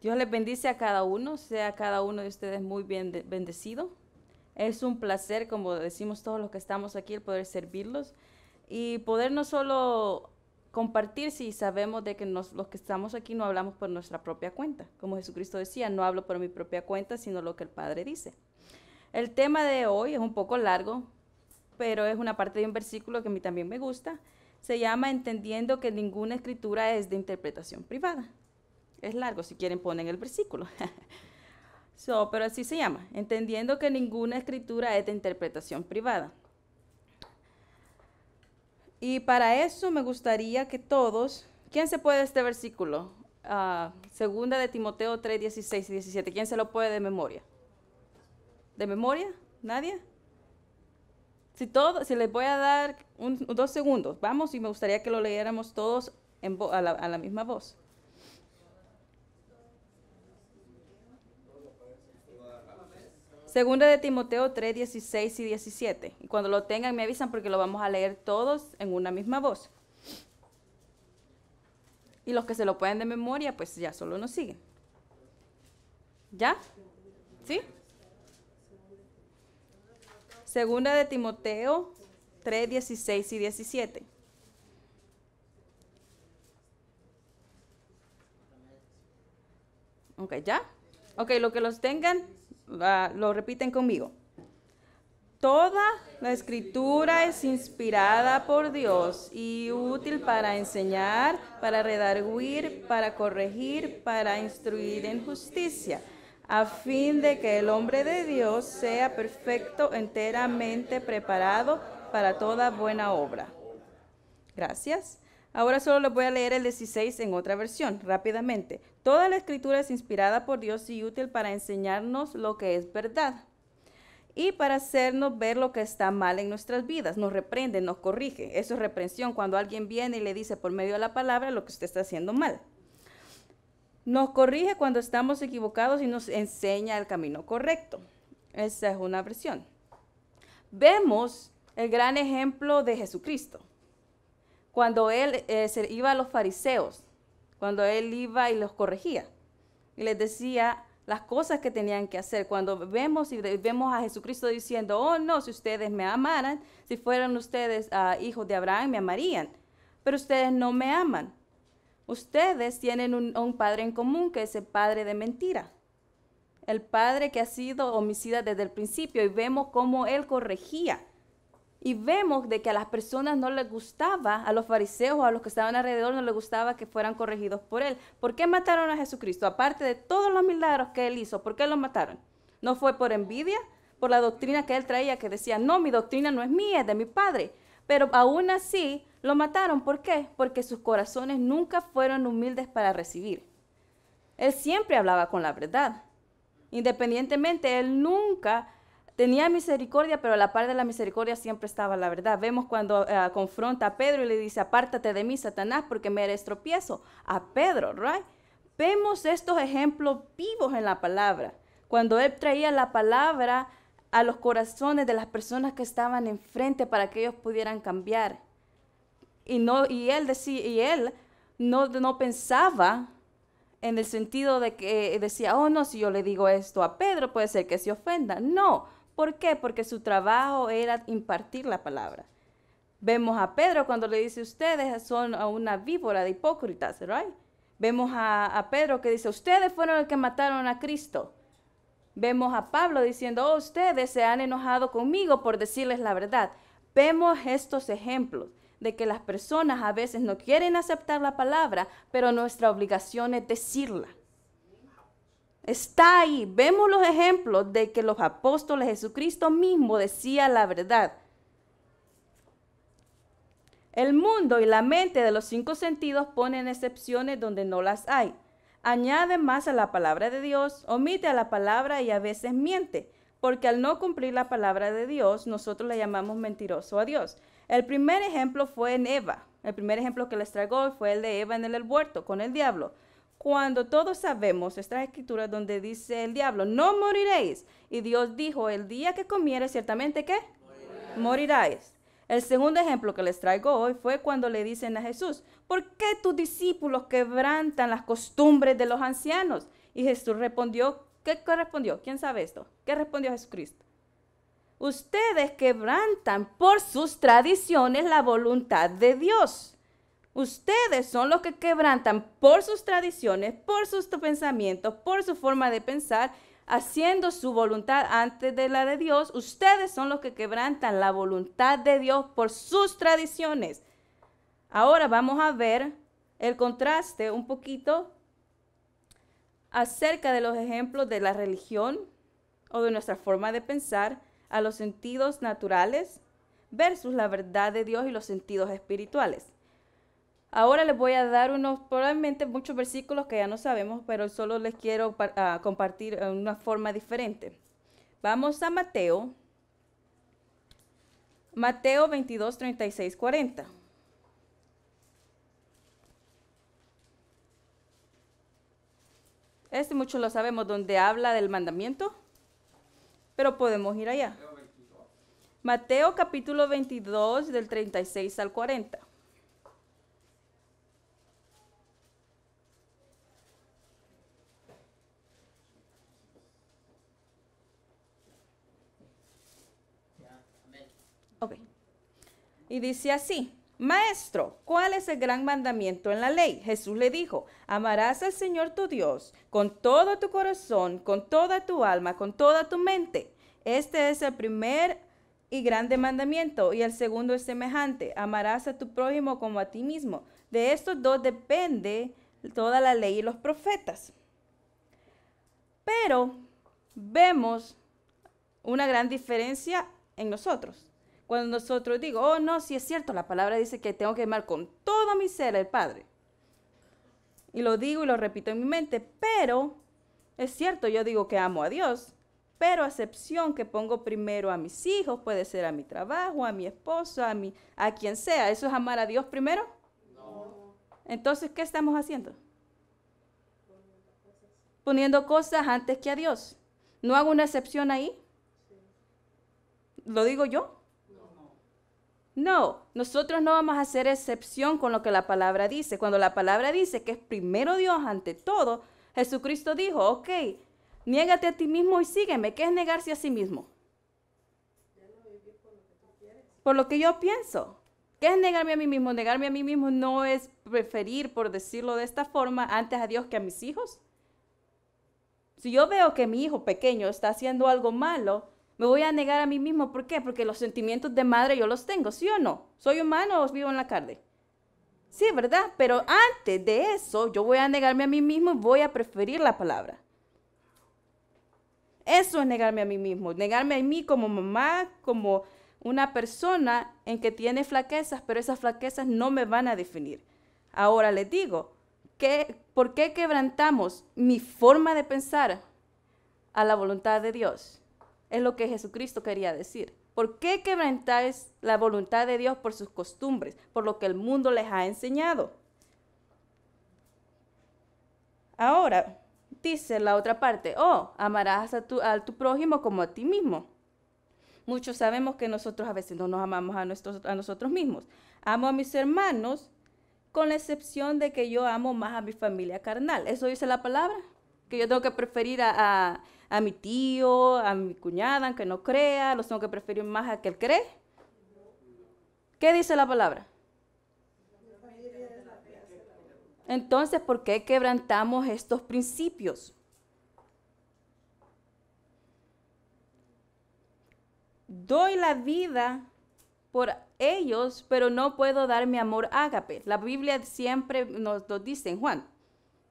Dios les bendice a cada uno, sea cada uno de ustedes muy bien bendecido. Es un placer, como decimos todos los que estamos aquí, el poder servirlos y poder no solo compartir si sabemos de que los que estamos aquí no hablamos por nuestra propia cuenta. Como Jesucristo decía, no hablo por mi propia cuenta, sino lo que el Padre dice. El tema de hoy es un poco largo, pero es una parte de un versículo que a mí también me gusta. Se llama Entendiendo que ninguna escritura es de interpretación privada. Es largo, si quieren ponen el versículo. so, pero así se llama, entendiendo que ninguna escritura es de interpretación privada. Y para eso me gustaría que todos, ¿quién se puede este versículo? Ah, segunda de Timoteo 3, 16 y 17. ¿Quién se lo puede de memoria? ¿De memoria? ¿Nadie? Si, todo, si les voy a dar dos segundos, vamos y me gustaría que lo leyéramos todos a la misma voz. Segunda de Timoteo 3, 16 y 17. Y cuando lo tengan me avisan porque lo vamos a leer todos en una misma voz. Y los que se lo pueden de memoria, pues ya solo nos siguen. ¿Ya? ¿Sí? Segunda de Timoteo 3, 16 y 17. Ok, ¿ya? Ok, lo que los tengan, lo repiten conmigo. Toda la escritura es inspirada por Dios y útil para enseñar, para redarguir, para corregir, para instruir en justicia, a fin de que el hombre de Dios sea perfecto, enteramente preparado para toda buena obra. Gracias. Ahora solo les voy a leer el 16 en otra versión, rápidamente. Toda la escritura es inspirada por Dios y útil para enseñarnos lo que es verdad y para hacernos ver lo que está mal en nuestras vidas. Nos reprende, nos corrige. Eso es reprensión, cuando alguien viene y le dice por medio de la palabra lo que usted está haciendo mal. Nos corrige cuando estamos equivocados y nos enseña el camino correcto. Esa es una versión. Vemos el gran ejemplo de Jesucristo cuando él eh, iba a los fariseos, cuando él iba y los corregía y les decía las cosas que tenían que hacer. Cuando vemos y vemos a Jesucristo diciendo, oh no, si ustedes me amaran, si fueran ustedes ah, hijos de Abraham, me amarían, pero ustedes no me aman. Ustedes tienen un, un padre en común que es el padre de mentira el padre que ha sido homicida desde el principio y vemos cómo él corregía y vemos de que a las personas no les gustaba, a los fariseos, o a los que estaban alrededor, no les gustaba que fueran corregidos por él. ¿Por qué mataron a Jesucristo? Aparte de todos los milagros que él hizo, ¿por qué lo mataron? ¿No fue por envidia? ¿Por la doctrina que él traía que decía, no, mi doctrina no es mía, es de mi padre? Pero aún así lo mataron. ¿Por qué? Porque sus corazones nunca fueron humildes para recibir. Él siempre hablaba con la verdad. Independientemente, él nunca tenía misericordia, pero a la par de la misericordia siempre estaba la verdad. Vemos cuando eh, confronta a Pedro y le dice, apártate de mí, Satanás, porque me eres tropiezo. A Pedro, ¿right? Vemos estos ejemplos vivos en la palabra. Cuando él traía la palabra a los corazones de las personas que estaban enfrente para que ellos pudieran cambiar. Y, no, y él, decía, y él no, no pensaba en el sentido de que eh, decía, oh no, si yo le digo esto a Pedro puede ser que se ofenda. No, ¿Por qué? Porque su trabajo era impartir la palabra. Vemos a Pedro cuando le dice, ustedes son una víbora de hipócritas, ¿verdad? Vemos a, a Pedro que dice, ustedes fueron los que mataron a Cristo. Vemos a Pablo diciendo, oh, ustedes se han enojado conmigo por decirles la verdad. Vemos estos ejemplos de que las personas a veces no quieren aceptar la palabra, pero nuestra obligación es decirla. Está ahí. Vemos los ejemplos de que los apóstoles Jesucristo mismo decía la verdad. El mundo y la mente de los cinco sentidos ponen excepciones donde no las hay. Añade más a la palabra de Dios, omite a la palabra y a veces miente, porque al no cumplir la palabra de Dios, nosotros le llamamos mentiroso a Dios. El primer ejemplo fue en Eva. El primer ejemplo que les traigo fue el de Eva en el huerto con el diablo cuando todos sabemos estas escrituras donde dice el diablo, no moriréis. Y Dios dijo, el día que comiere ciertamente que moriráis. El segundo ejemplo que les traigo hoy fue cuando le dicen a Jesús, ¿por qué tus discípulos quebrantan las costumbres de los ancianos? Y Jesús respondió, ¿qué respondió? ¿Quién sabe esto? ¿Qué respondió Jesucristo? Ustedes quebrantan por sus tradiciones la voluntad de Dios. Ustedes son los que quebrantan por sus tradiciones, por sus pensamientos, por su forma de pensar, haciendo su voluntad antes de la de Dios. Ustedes son los que quebrantan la voluntad de Dios por sus tradiciones. Ahora vamos a ver el contraste un poquito acerca de los ejemplos de la religión o de nuestra forma de pensar a los sentidos naturales versus la verdad de Dios y los sentidos espirituales. Ahora les voy a dar unos, probablemente muchos versículos que ya no sabemos, pero solo les quiero ah, compartir de ah, una forma diferente. Vamos a Mateo. Mateo 22, 36, 40. Este mucho lo sabemos, donde habla del mandamiento, pero podemos ir allá. Mateo capítulo 22 del 36 al 40. Ok. Y dice así, Maestro, ¿cuál es el gran mandamiento en la ley? Jesús le dijo, amarás al Señor tu Dios con todo tu corazón, con toda tu alma, con toda tu mente. Este es el primer y grande mandamiento y el segundo es semejante, amarás a tu prójimo como a ti mismo. De estos dos depende toda la ley y los profetas. Pero vemos una gran diferencia en nosotros. Cuando nosotros digo, oh no, si sí es cierto, la palabra dice que tengo que amar con todo mi ser al Padre. Y lo digo y lo repito en mi mente, pero es cierto, yo digo que amo a Dios, pero acepción que pongo primero a mis hijos, puede ser a mi trabajo, a mi esposo, a, mi, a quien sea. ¿Eso es amar a Dios primero? No. Entonces, ¿qué estamos haciendo? Poniendo cosas antes que a Dios. ¿No hago una excepción ahí? ¿Lo digo yo? No, nosotros no vamos a hacer excepción con lo que la palabra dice. Cuando la palabra dice que es primero Dios ante todo, Jesucristo dijo, ok, niégate a ti mismo y sígueme. ¿Qué es negarse a sí mismo? Por lo que yo pienso. ¿Qué es negarme a mí mismo? Negarme a mí mismo no es preferir, por decirlo de esta forma, antes a Dios que a mis hijos. Si yo veo que mi hijo pequeño está haciendo algo malo, me voy a negar a mí mismo. ¿Por qué? Porque los sentimientos de madre yo los tengo, ¿sí o no? ¿Soy humano o vivo en la carne? Sí, ¿verdad? Pero antes de eso, yo voy a negarme a mí mismo y voy a preferir la palabra. Eso es negarme a mí mismo, negarme a mí como mamá, como una persona en que tiene flaquezas, pero esas flaquezas no me van a definir. Ahora les digo, ¿qué, ¿por qué quebrantamos mi forma de pensar a la voluntad de Dios? Es lo que Jesucristo quería decir. ¿Por qué quebrantáis la voluntad de Dios por sus costumbres, por lo que el mundo les ha enseñado? Ahora, dice la otra parte, oh, amarás a tu, prójimo como a ti mismo. Muchos sabemos que nosotros a veces no nos amamos a nosotros mismos. Amo a mis hermanos con la excepción de que yo amo más a mi familia carnal. ¿Eso dice la palabra? que yo tengo que preferir a, mi tío, a mi cuñada, aunque no crea, los tengo que preferir más a que él cree. ¿Qué dice la palabra? Entonces, ¿por qué quebrantamos estos principios? Doy la vida por ellos, pero no puedo dar mi amor ágape. La Biblia siempre nos lo dice en Juan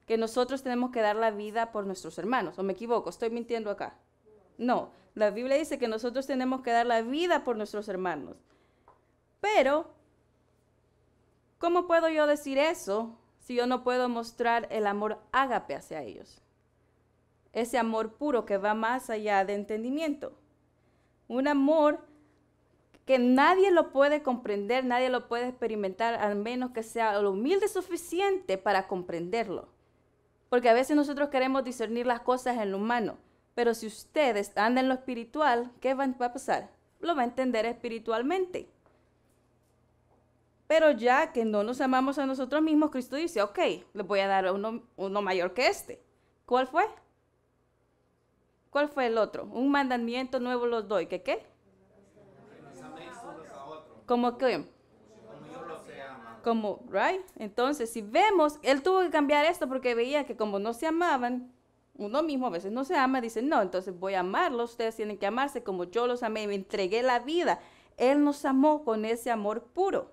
que nosotros tenemos que dar la vida por nuestros hermanos. ¿O me equivoco? ¿Estoy mintiendo acá? No, la Biblia dice que nosotros tenemos que dar la vida por nuestros hermanos. Pero, ¿cómo puedo yo decir eso si yo no puedo mostrar el amor ágape hacia ellos? Ese amor puro que va más allá de entendimiento. Un amor que nadie lo puede comprender, nadie lo puede experimentar, al menos que sea lo humilde suficiente para comprenderlo. Porque a veces nosotros queremos discernir las cosas en lo humano, pero si ustedes andan en lo espiritual, ¿qué va a pasar? Lo va a entender espiritualmente. Pero ya que no nos amamos a nosotros mismos, Cristo dice, ok, les voy a dar uno, mayor que este. ¿Cuál fue? ¿Cuál fue el otro? Un mandamiento nuevo los doy. ¿Qué qué? Como que como, right? Entonces, si vemos, él tuvo que cambiar esto porque veía que como no se amaban, uno mismo a veces no se ama, dice, no, entonces voy a amarlos, ustedes tienen que amarse como yo los amé, me entregué la vida. Él nos amó con ese amor puro.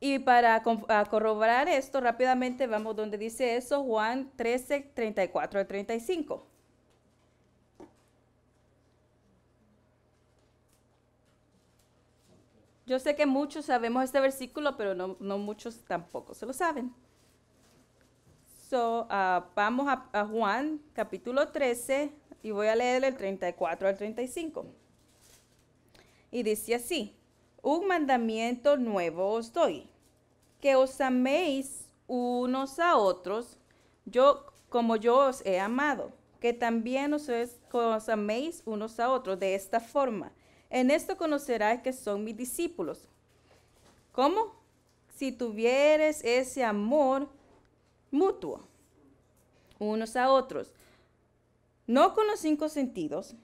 Y para corroborar esto, rápidamente vamos donde dice eso, Juan 13, 34 al 35. Yo sé que muchos sabemos este versículo, pero no, muchos tampoco se lo saben. So, ah, vamos a, Juan capítulo 13 y voy a leer el 34 al 35. Y dice así, un mandamiento nuevo os doy, que os améis unos a otros, yo como yo os he amado, que también os, os améis unos a otros de esta forma en esto conocerás que son mis discípulos. ¿Cómo? Si tuvieres ese amor mutuo unos a otros. No con los cinco sentidos,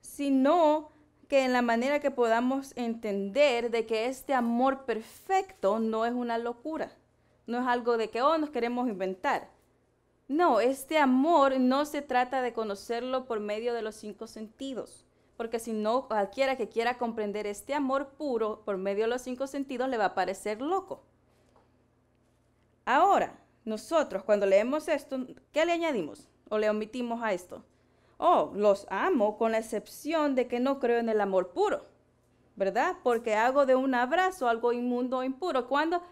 sino que en la manera que podamos entender de que este amor perfecto no es una locura, no es algo de que, oh, nos queremos inventar. No, este amor no se trata de conocerlo por medio de los cinco sentidos porque si no, cualquiera que quiera comprender este amor puro por medio de los cinco sentidos le va a parecer loco. Ahora, nosotros cuando leemos esto, ¿qué le añadimos o le omitimos a esto? Oh, los amo con la excepción de que no creo en el amor puro, ¿verdad? Porque hago de un abrazo algo inmundo o impuro. Cuando,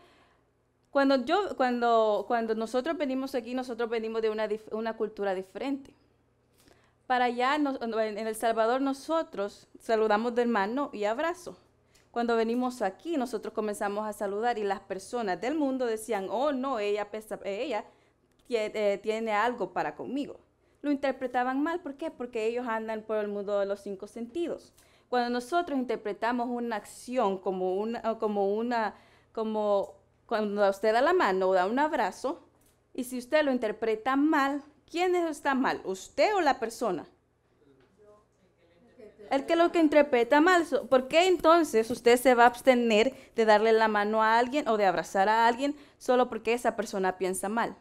cuando, yo, cuando, cuando nosotros venimos aquí, nosotros venimos de una, una cultura diferente para allá, en El Salvador, nosotros saludamos de mano y abrazo. Cuando venimos aquí, nosotros comenzamos a saludar y las personas del mundo decían, oh, no, ella, pesa, ella tiene, eh, tiene algo para conmigo. Lo interpretaban mal, ¿por qué? Porque ellos andan por el mundo de los cinco sentidos. Cuando nosotros interpretamos una acción como una, como una, como cuando usted da la mano o da un abrazo, y si usted lo interpreta mal, ¿Quién está mal? ¿Usted o la persona? El que lo que interpreta mal. ¿Por qué entonces usted se va a abstener de darle la mano a alguien o de abrazar a alguien solo porque esa persona piensa mal?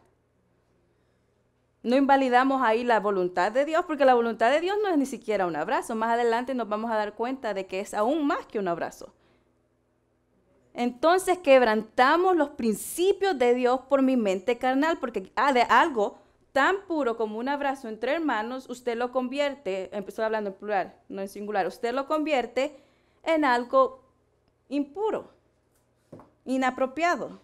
No invalidamos ahí la voluntad de Dios, porque la voluntad de Dios no es ni siquiera un abrazo. Más adelante nos vamos a dar cuenta de que es aún más que un abrazo. Entonces quebrantamos los principios de Dios por mi mente carnal, porque ha ah, de algo tan puro como un abrazo entre hermanos, usted lo convierte, empezó hablando en plural, no en singular, usted lo convierte en algo impuro, inapropiado.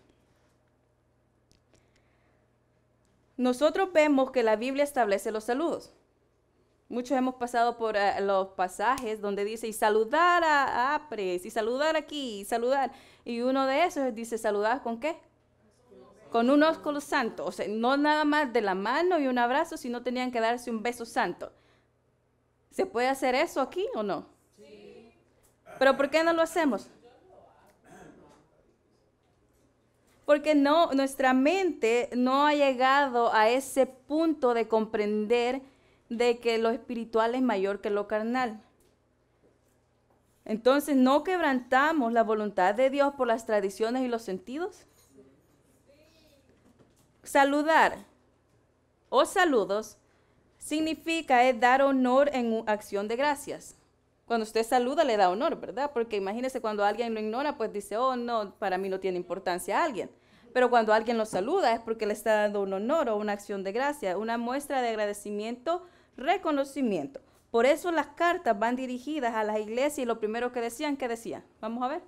Nosotros vemos que la Biblia establece los saludos. Muchos hemos pasado por eh, los pasajes donde dice, y saludar a, a Apres, y saludar aquí, y saludar. Y uno de esos dice, saludar con qué? con un ósculo santo. O sea, no nada más de la mano y un abrazo, sino tenían que darse un beso santo. ¿Se puede hacer eso aquí o no? Sí. Pero ¿por qué no lo hacemos? Porque no, nuestra mente no ha llegado a ese punto de comprender de que lo espiritual es mayor que lo carnal. Entonces no quebrantamos la voluntad de Dios por las tradiciones y los sentidos. Saludar o saludos significa es eh, dar honor en acción de gracias. Cuando usted saluda le da honor, ¿verdad? Porque imagínese cuando alguien lo ignora, pues dice, oh, no, para mí no tiene importancia a alguien. Pero cuando alguien lo saluda es porque le está dando un honor o una acción de gracia, una muestra de agradecimiento, reconocimiento. Por eso las cartas van dirigidas a la iglesia y lo primero que decían, ¿qué decían? Vamos a ver.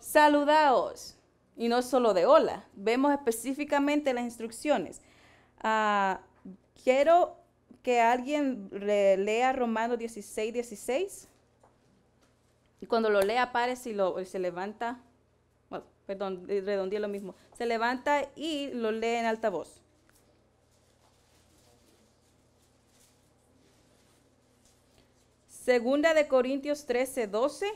Saludaos y no solo de hola. Vemos específicamente las instrucciones. Ah, quiero que alguien lea Romanos 16, 16. Y cuando lo lea, aparece y, lo, se levanta. Bueno, perdón, redondeé lo mismo. Se levanta y lo lee en alta voz. Segunda de Corintios 13, 12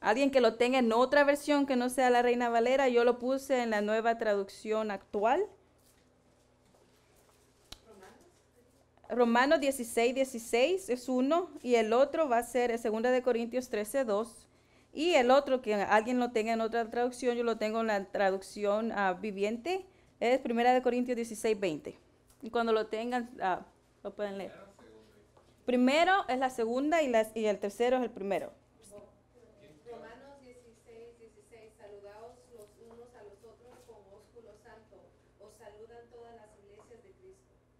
alguien que lo tenga en otra versión que no sea la Reina Valera, yo lo puse en la nueva traducción actual. Romanos 16, 16 es uno y el otro va a ser 2 de Corintios 13, 2. Y el otro que alguien lo tenga en otra traducción, yo lo tengo en la traducción ah, viviente, es 1 de Corintios 16, 20. Y cuando lo tengan, ah, lo pueden leer. Primero es la segunda y, y el tercero es el primero.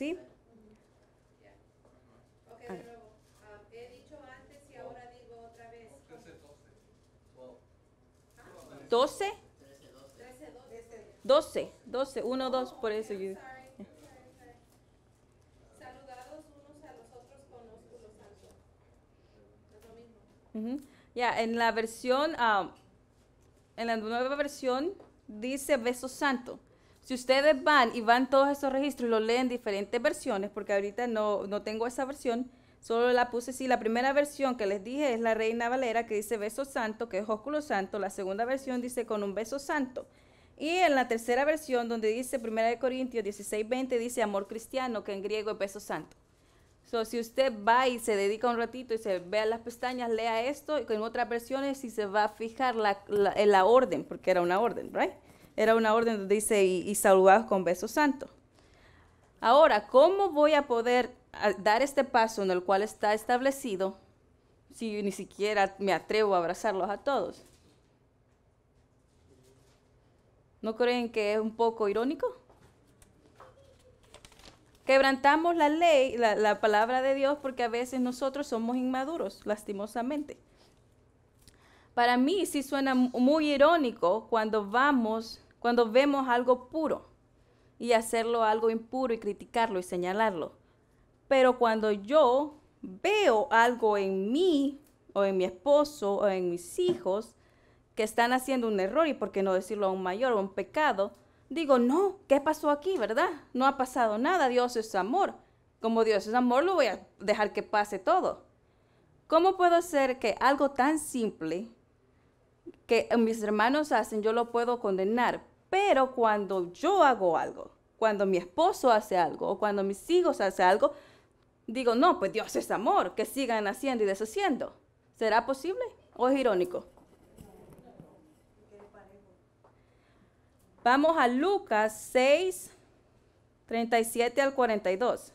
¿Sí? Ok, de ah, he dicho antes y ahora digo otra vez. 13, 12. ¿12? 12, 12, 1, 2, por eso con los -huh. Ya, en la versión, ah, en la nueva versión dice beso santo. Si ustedes van y van todos esos registros y los leen diferentes versiones, porque ahorita no, tengo esa versión, solo la puse, sí, la primera versión que les dije es la Reina Valera, que dice beso santo, que es ósculo santo, la segunda versión dice con un beso santo. Y en la tercera versión, donde dice primera de Corintios 1620 dice amor cristiano, que en griego es beso santo. So, si usted va y se dedica un ratito y se vea las pestañas, lea esto, y con otras versiones, si se va a fijar la, la, la orden, porque era una orden, ¿right? Era una orden donde dice, y, saludados con besos santos. Ahora, ¿cómo voy a poder ah, dar este paso en el cual está establecido si ni siquiera me atrevo a abrazarlos a todos? ¿No creen que es un poco irónico? Quebrantamos la ley, la palabra de Dios, porque a veces nosotros somos inmaduros, lastimosamente. Para mí sí suena muy irónico cuando vamos, cuando vemos algo puro y hacerlo algo impuro y criticarlo y señalarlo. Pero cuando yo veo algo en mí o en mi esposo o en mis hijos que están haciendo un error y por qué no decirlo a un mayor o un pecado, digo, no, ¿qué pasó aquí, verdad? No ha pasado nada, Dios es amor. Como Dios es amor, lo voy a dejar que pase todo. ¿Cómo puedo hacer que algo tan simple que mis hermanos hacen, yo lo puedo condenar. Pero cuando yo hago algo, cuando mi esposo hace algo o cuando mis hijos hace algo, digo, no, pues Dios es amor, que sigan haciendo y deshaciendo. ¿Será posible o es irónico? Vamos a Lucas 6, 37 al 42.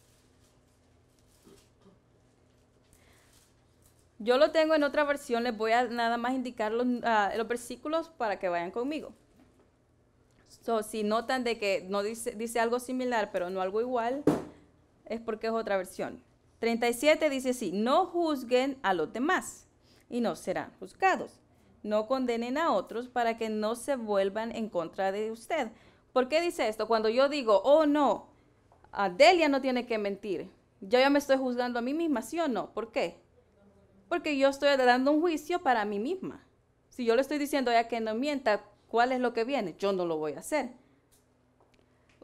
Yo lo tengo en otra versión, les voy a nada más indicar los, ah, versículos para que vayan conmigo. si notan de que no dice, algo similar, pero no algo igual, es porque es otra versión. 37 dice así, no juzguen a los demás y no serán juzgados. No condenen a otros para que no se vuelvan en contra de usted. ¿Por qué dice esto? Cuando yo digo, oh no, Adelia no tiene que mentir, yo ya me estoy juzgando a mí misma, ¿sí o no? ¿Por qué? porque yo estoy dando un juicio para mí misma. Si yo le estoy diciendo a que no mienta, ¿cuál es lo que viene? Yo no lo voy a hacer.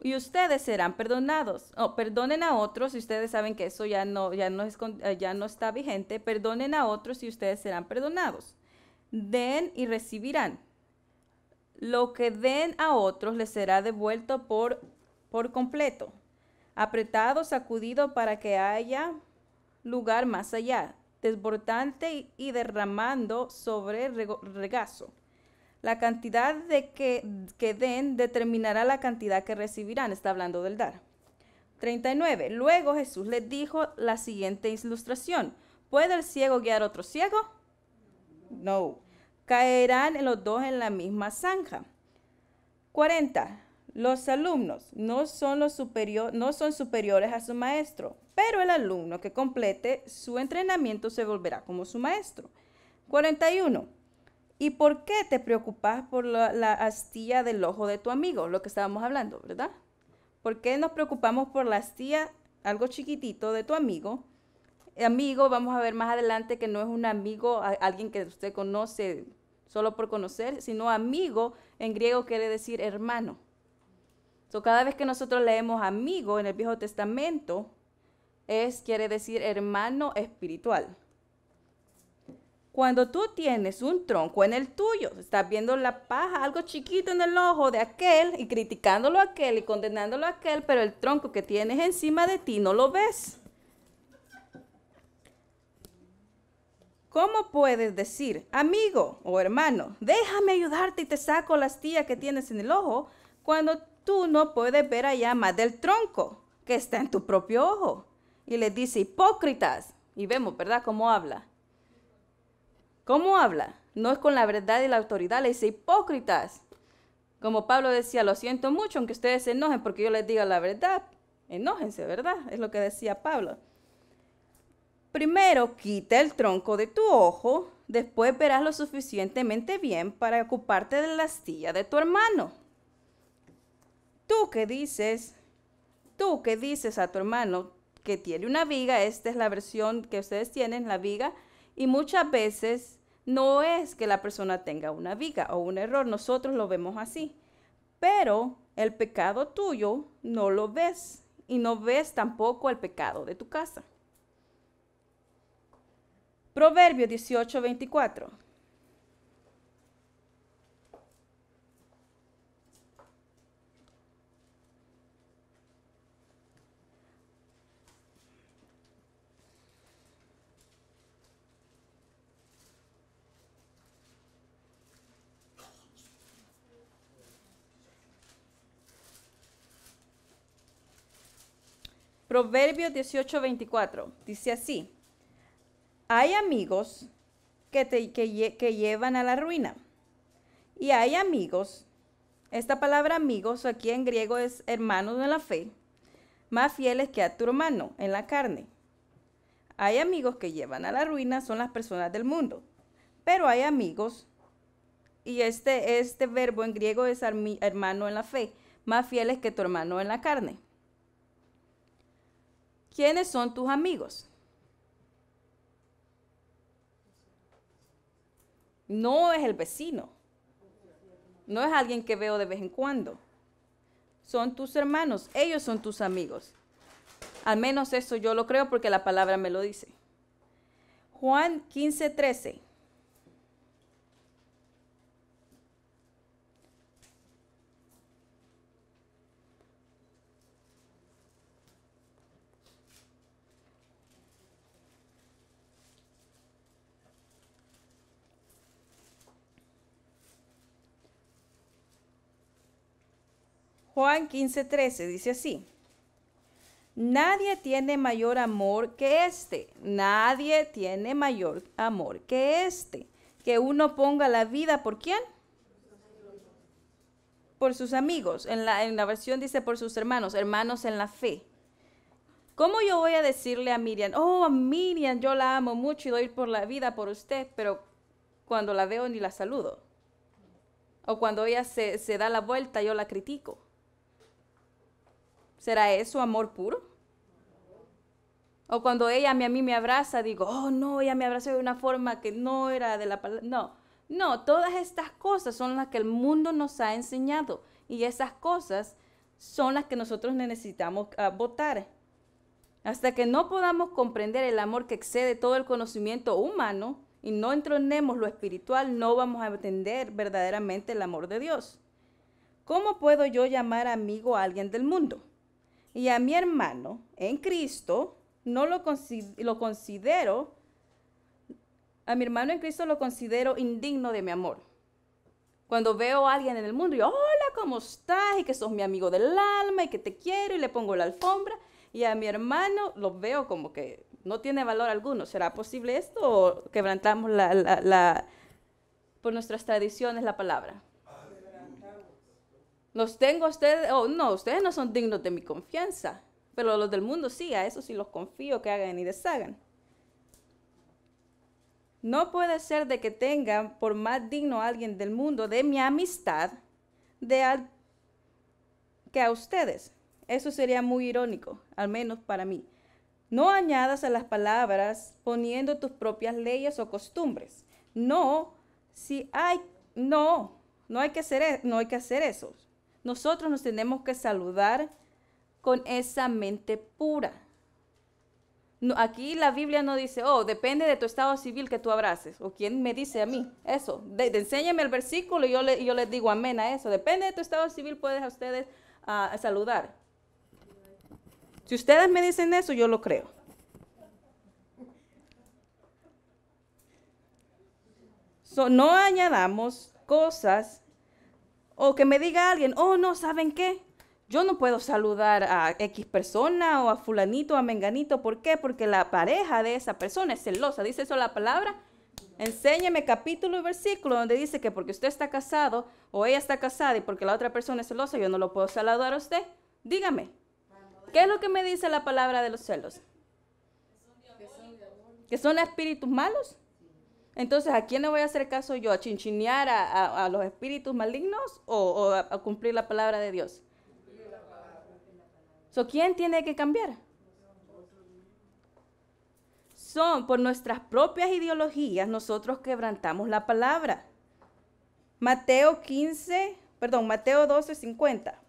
Y ustedes serán perdonados. Oh, perdonen a otros si ustedes saben que eso ya no, ya, no eh, está vigente. Perdonen a otros y ustedes serán perdonados. Den y recibirán. Lo que den a otros les será devuelto por, por completo. Apretado, sacudido para que haya lugar más allá desbordante y derramando sobre el regazo. La cantidad de que, den determinará la cantidad que recibirán. Está hablando del dar. 39. Luego Jesús les dijo la siguiente ilustración. ¿Puede el ciego guiar a otro ciego? No. Caerán los dos en la misma zanja. 40. Los alumnos no son, no son superiores a su maestro, pero el alumno que complete su entrenamiento se volverá como su maestro. 41. ¿Y por qué te preocupas por la, astilla del ojo de tu amigo? Lo que estábamos hablando, ¿verdad? ¿Por qué nos preocupamos por la astilla, algo chiquitito de tu amigo? Amigo, vamos a ver más adelante que no es un amigo, alguien que usted conoce solo por conocer, sino amigo en griego quiere decir hermano. So, cada vez que nosotros leemos amigo en el Viejo Testamento, es, quiere decir hermano espiritual. Cuando tú tienes un tronco en el tuyo, estás viendo la paja, algo chiquito en el ojo de aquel y criticándolo a aquel y condenándolo a aquel, pero el tronco que tienes encima de ti no lo ves. ¿Cómo puedes decir, amigo o hermano, déjame ayudarte y te saco las tías que tienes en el ojo, cuando tú no puedes ver allá más del tronco que está en tu propio ojo? y les dice, hipócritas. Y vemos, ¿verdad? ¿Cómo habla? ¿Cómo habla? No es con la verdad y la autoridad, le dice, hipócritas. Como Pablo decía, lo siento mucho, aunque ustedes se enojen porque yo les diga la verdad. Enójense, ¿verdad? Es lo que decía Pablo. Primero quita el tronco de tu ojo, después verás lo suficientemente bien para ocuparte de la astilla de tu hermano. Tú que dices, tú que dices a tu hermano, que tiene una viga, esta es la versión que ustedes tienen, la viga, y muchas veces no es que la persona tenga una viga o un error, nosotros lo vemos así, pero el pecado tuyo no lo ves y no ves tampoco el pecado de tu casa. Proverbio 18, 24. Proverbios 18:24 dice así, hay amigos que, te, que, llevan a la ruina y hay amigos, esta palabra amigos aquí en griego es hermanos en la fe, más fieles que a tu hermano en la carne. Hay amigos que llevan a la ruina, son las personas del mundo, pero hay amigos, y este, este verbo en griego es hermano en la fe, más fieles que tu hermano en la carne. ¿Quiénes son tus amigos? No es el vecino. No es alguien que veo de vez en cuando. Son tus hermanos. Ellos son tus amigos. Al menos eso yo lo creo porque la palabra me lo dice. Juan 15, 13. Juan 13, dice así. Nadie tiene mayor amor que este. Nadie tiene mayor amor que este. Que uno ponga la vida por quién? Por sus amigos. En la, en la versión dice por sus hermanos, hermanos en la fe. ¿Cómo yo voy a decirle a Miriam, oh Miriam, yo la amo mucho y doy por la vida por usted, pero cuando la veo ni la saludo? O cuando ella se, se da la vuelta, yo la critico. ¿Será eso amor puro? O cuando ella a mí me abraza, digo, oh no, ella me abraza de una forma que no era de la palabra. No, no, todas estas cosas son las que el mundo nos ha enseñado y esas cosas son las que nosotros necesitamos ah, votar. Hasta que no podamos comprender el amor que excede todo el conocimiento humano y no entronemos lo espiritual, no vamos a entender verdaderamente el amor de Dios. ¿Cómo puedo yo llamar amigo a alguien del mundo? y a mi hermano en Cristo, no lo, lo considero, a mi hermano en Cristo lo considero indigno de mi amor. Cuando veo a alguien en el mundo, yo, hola, ¿cómo estás? Y que sos mi amigo del alma y que te quiero y le pongo la alfombra. Y a mi hermano lo veo como que no tiene valor alguno. ¿Será posible esto o quebrantamos la, por nuestras tradiciones la palabra? Los tengo a ustedes, oh no, ustedes no son dignos de mi confianza, pero los del mundo sí, a eso sí los confío que hagan y deshagan. No puede ser de que tengan por más digno a alguien del mundo de mi amistad de que a ustedes. Eso sería muy irónico, al menos para mí. No añadas a las palabras poniendo tus propias leyes o costumbres. No, si hay, no, no hay que hacer, e, no hay que hacer eso. Nosotros nos tenemos que saludar con esa mente pura. aquí la Biblia no dice, oh, depende de tu estado civil que tú abraces. ¿O quién me dice a mí eso? De, enséñame el versículo y yo, le, les digo amén a eso. Depende de tu estado civil, puedes a ustedes saludar. Si ustedes me dicen eso, yo lo creo. no añadamos cosas o que me diga alguien, oh, no, ¿saben qué? Yo no puedo saludar a X persona o a fulanito, a menganito. ¿Por qué? Porque la pareja de esa persona es celosa. ¿Dice eso la palabra? Enséñeme capítulo y versículo donde dice que porque usted está casado o ella está casada y porque la otra persona es celosa, yo no lo puedo saludar a usted. Dígame, ¿qué es lo que me dice la palabra de los celos? ¿Que son espíritus malos? Entonces, ¿a quién le voy a hacer caso yo? ¿A chinchinear a, los espíritus malignos o, a, cumplir la palabra de Dios? So, ¿Quién tiene que cambiar? Son por nuestras propias ideologías nosotros quebrantamos la palabra. Mateo 15, perdón, Mateo 12, 50.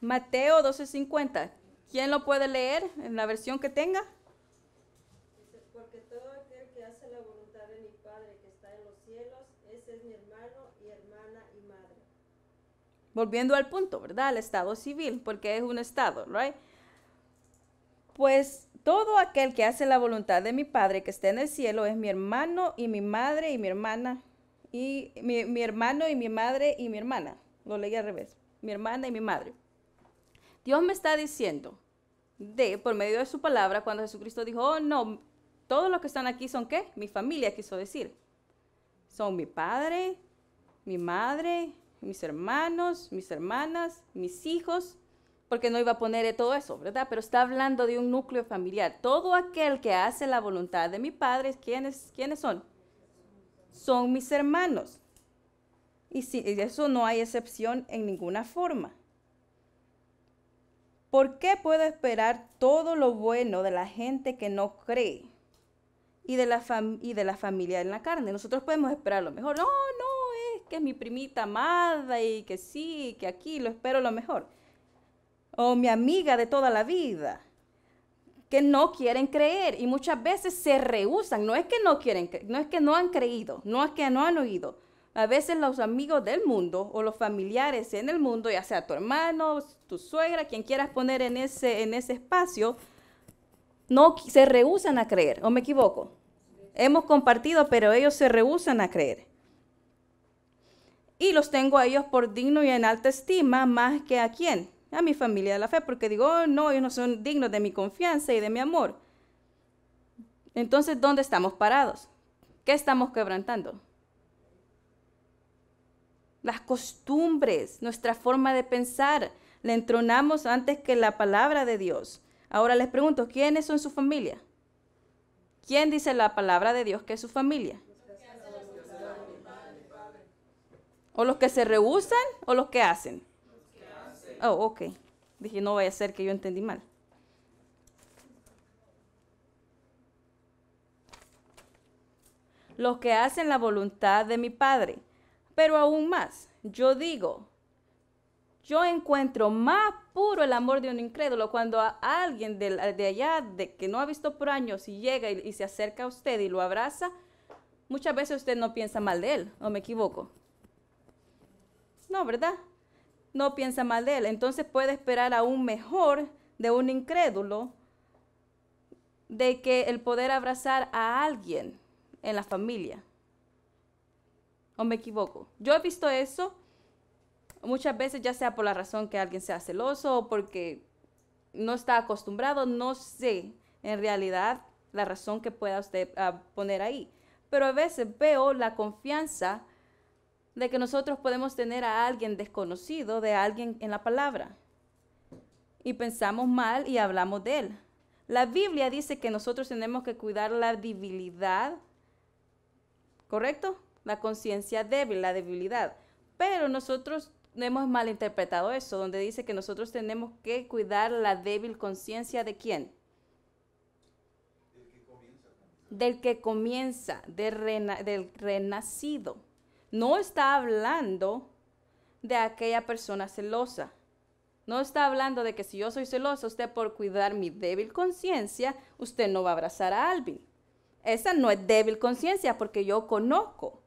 Mateo 12:50. ¿Quién lo puede leer en la versión que tenga? Porque todo aquel que hace la voluntad de mi Padre que está en los cielos, ese es mi hermano y hermana y madre. Volviendo al punto, ¿verdad? Al estado civil, porque es un estado, ¿right? Pues todo aquel que hace la voluntad de mi Padre que está en el cielo es mi hermano y mi madre y mi hermana. Y mi, mi hermano y mi madre y mi hermana. Lo leí al revés. Mi hermana y mi madre. Dios me está diciendo, de, por medio de su palabra, cuando Jesucristo dijo, oh, no, todos los que están aquí son qué? Mi familia, quiso decir. Son mi padre, mi madre, mis hermanos, mis hermanas, mis hijos, porque no iba a poner todo eso, ¿verdad? Pero está hablando de un núcleo familiar. Todo aquel que hace la voluntad de mi padre, ¿quiénes, quiénes son? Son mis hermanos. Y si eso no hay excepción en ninguna forma. ¿Por qué puedo esperar todo lo bueno de la gente que no cree y de la, de la familia en la carne? Nosotros podemos esperar lo mejor. No, no, es que es mi primita amada y que sí, que aquí lo espero lo mejor. O mi amiga de toda la vida que no quieren creer y muchas veces se rehusan. No es que no quieren, no es que no han creído, no es que no han oído, a veces los amigos del mundo o los familiares en el mundo, ya sea tu hermano, tu suegra, quien quieras poner en ese, en ese espacio, no se rehusan a creer, ¿o me equivoco? Hemos compartido, pero ellos se rehusan a creer. Y los tengo a ellos por digno y en alta estima, más que a quién? A mi familia de la fe, porque digo, oh, no, ellos no son dignos de mi confianza y de mi amor. Entonces, ¿dónde estamos parados? ¿Qué estamos quebrantando? las costumbres, nuestra forma de pensar. Le entronamos antes que la palabra de Dios. Ahora les pregunto, ¿quiénes son su familia? ¿Quién dice la palabra de Dios que es su familia? ¿O los que se rehusan o los que hacen? Oh, ok. Dije, no vaya a ser que yo entendí mal. Los que hacen la voluntad de mi Padre. Pero aún más, yo digo, yo encuentro más puro el amor de un incrédulo cuando alguien de, allá de, que no ha visto por años y llega y, se acerca a usted y lo abraza, muchas veces usted no piensa mal de él, o me equivoco. No, ¿verdad? No piensa mal de él. Entonces puede esperar aún mejor de un incrédulo de que el poder abrazar a alguien en la familia. ¿O me equivoco? Yo he visto eso muchas veces, ya sea por la razón que alguien sea celoso o porque no está acostumbrado, no sé en realidad la razón que pueda usted ah, poner ahí. Pero a veces veo la confianza de que nosotros podemos tener a alguien desconocido, de alguien en la palabra. Y pensamos mal y hablamos de él. La Biblia dice que nosotros tenemos que cuidar la debilidad, ¿correcto? la conciencia débil, la debilidad. Pero nosotros hemos malinterpretado eso, donde dice que nosotros tenemos que cuidar la débil conciencia de quién? Del que comienza, del, del renacido. No está hablando de aquella persona celosa. No está hablando de que si yo soy celosa, usted por cuidar mi débil conciencia, usted no va a abrazar a Alvin. Esa no es débil conciencia porque yo conozco.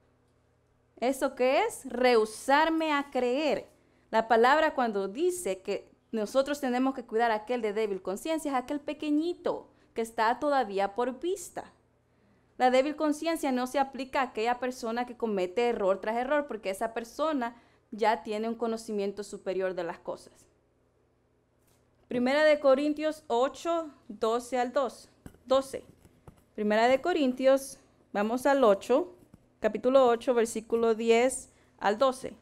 ¿Eso qué es? Rehusarme a creer. La palabra cuando dice que nosotros tenemos que cuidar a aquel de débil conciencia, es aquel pequeñito que está todavía por vista. La débil conciencia no se aplica a aquella persona que comete error tras error, porque esa persona ya tiene un conocimiento superior de las cosas. Primera de Corintios 8, 12 al 2, 12. Primera de Corintios, vamos al 8, capítulo 8, versículo 10 al 12.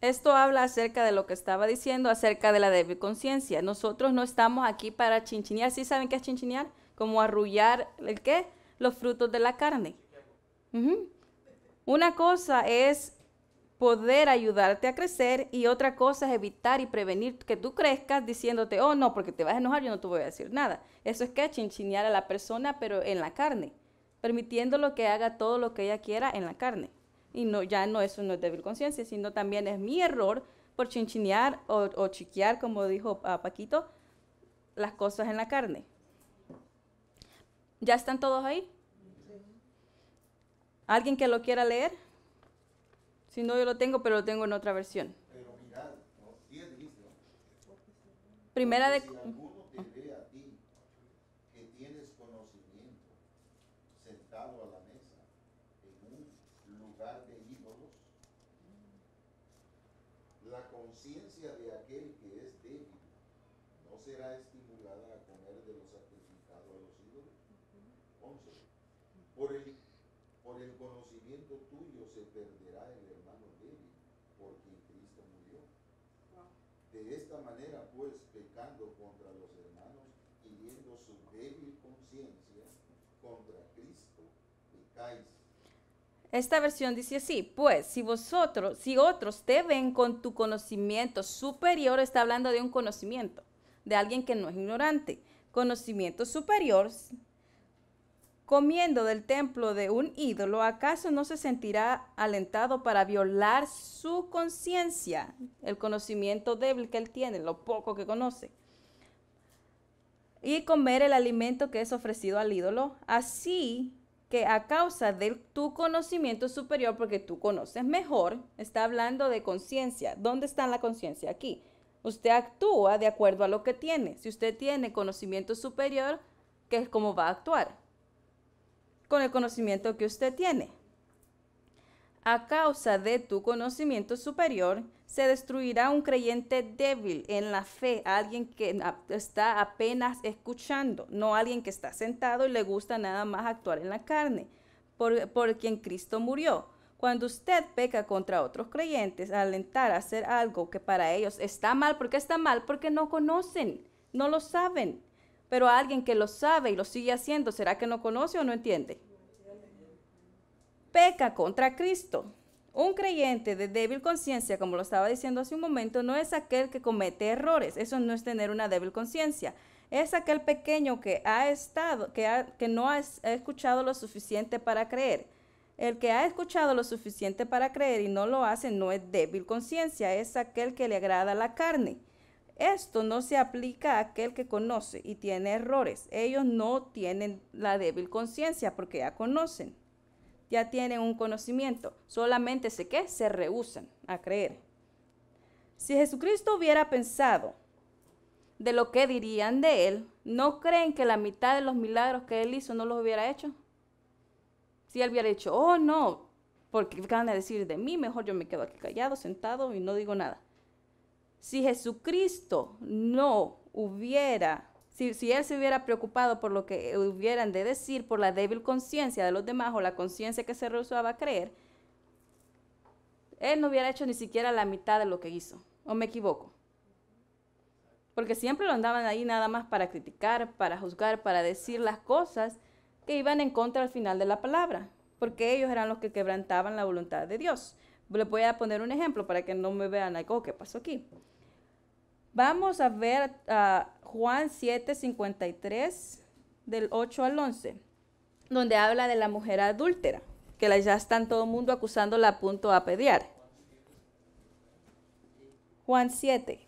Esto habla acerca de lo que estaba diciendo, acerca de la débil conciencia. Nosotros no estamos aquí para chinchinear. ¿Sí saben qué es chinchinear? como arrullar el qué, los frutos de la carne. Una cosa es poder ayudarte a crecer y otra cosa es evitar y prevenir que tú crezcas diciéndote, oh no, porque te vas a enojar, yo no te voy a decir nada. Eso es que chinchinear a la persona, pero en la carne, permitiéndolo que haga todo lo que ella quiera en la carne. Y no, ya no, eso no es débil conciencia, sino también es mi error por chinchinear o, o chiquear, como dijo ah, Paquito, las cosas en la carne. ¿Ya están todos ahí? ¿Alguien que lo quiera leer? Si no, yo lo tengo, pero lo tengo en otra versión. Primera de... Esta versión dice así, pues si vosotros, si otros te ven con tu conocimiento superior, está hablando de un conocimiento, de alguien que no es ignorante, conocimiento superior, comiendo del templo de un ídolo, ¿acaso no se sentirá alentado para violar su conciencia, el conocimiento débil que él tiene, lo poco que conoce? Y comer el alimento que es ofrecido al ídolo, así que a causa de tu conocimiento superior, porque tú conoces mejor, está hablando de conciencia. ¿Dónde está la conciencia? Aquí. Usted actúa de acuerdo a lo que tiene. Si usted tiene conocimiento superior, ¿qué es cómo va a actuar? Con el conocimiento que usted tiene. A causa de tu conocimiento superior, se destruirá un creyente débil en la fe, alguien que está apenas escuchando, no alguien que está sentado y le gusta nada más actuar en la carne, por, quien Cristo murió. Cuando usted peca contra otros creyentes, alentar a hacer algo que para ellos está mal, ¿por qué está mal, porque no conocen, no lo saben. Pero alguien que lo sabe y lo sigue haciendo, ¿será que no conoce o no entiende? peca contra Cristo. Un creyente de débil conciencia, como lo estaba diciendo hace un momento, no es aquel que comete errores. Eso no es tener una débil conciencia. Es aquel pequeño que ha estado, que, que no ha escuchado lo suficiente para creer. El que ha escuchado lo suficiente para creer y no lo hace no es débil conciencia, es aquel que le agrada la carne. Esto no se aplica a aquel que conoce y tiene errores. Ellos no tienen la débil conciencia porque ya conocen ya tienen un conocimiento, solamente sé que se rehusan a creer. Si Jesucristo hubiera pensado de lo que dirían de él, ¿no creen que la mitad de los milagros que él hizo no los hubiera hecho? Si él hubiera dicho, oh no, porque van a decir de mí, mejor yo me quedo aquí callado, sentado y no digo nada. Si Jesucristo no hubiera si, él se hubiera preocupado por lo que hubieran de decir, por la débil conciencia de los demás o la conciencia que se rehusaba a creer, él no hubiera hecho ni siquiera la mitad de lo que hizo. ¿O me equivoco? Porque siempre lo andaban ahí nada más para criticar, para juzgar, para decir las cosas que iban en contra al final de la palabra, porque ellos eran los que quebrantaban la voluntad de Dios. Les voy a poner un ejemplo para que no me vean, algo oh, que ¿qué pasó aquí? Vamos a ver a Juan 7, 53, del 8 al 11, donde habla de la mujer adúltera, que la, ya están todo el mundo acusándola a punto a pediar. Juan 7.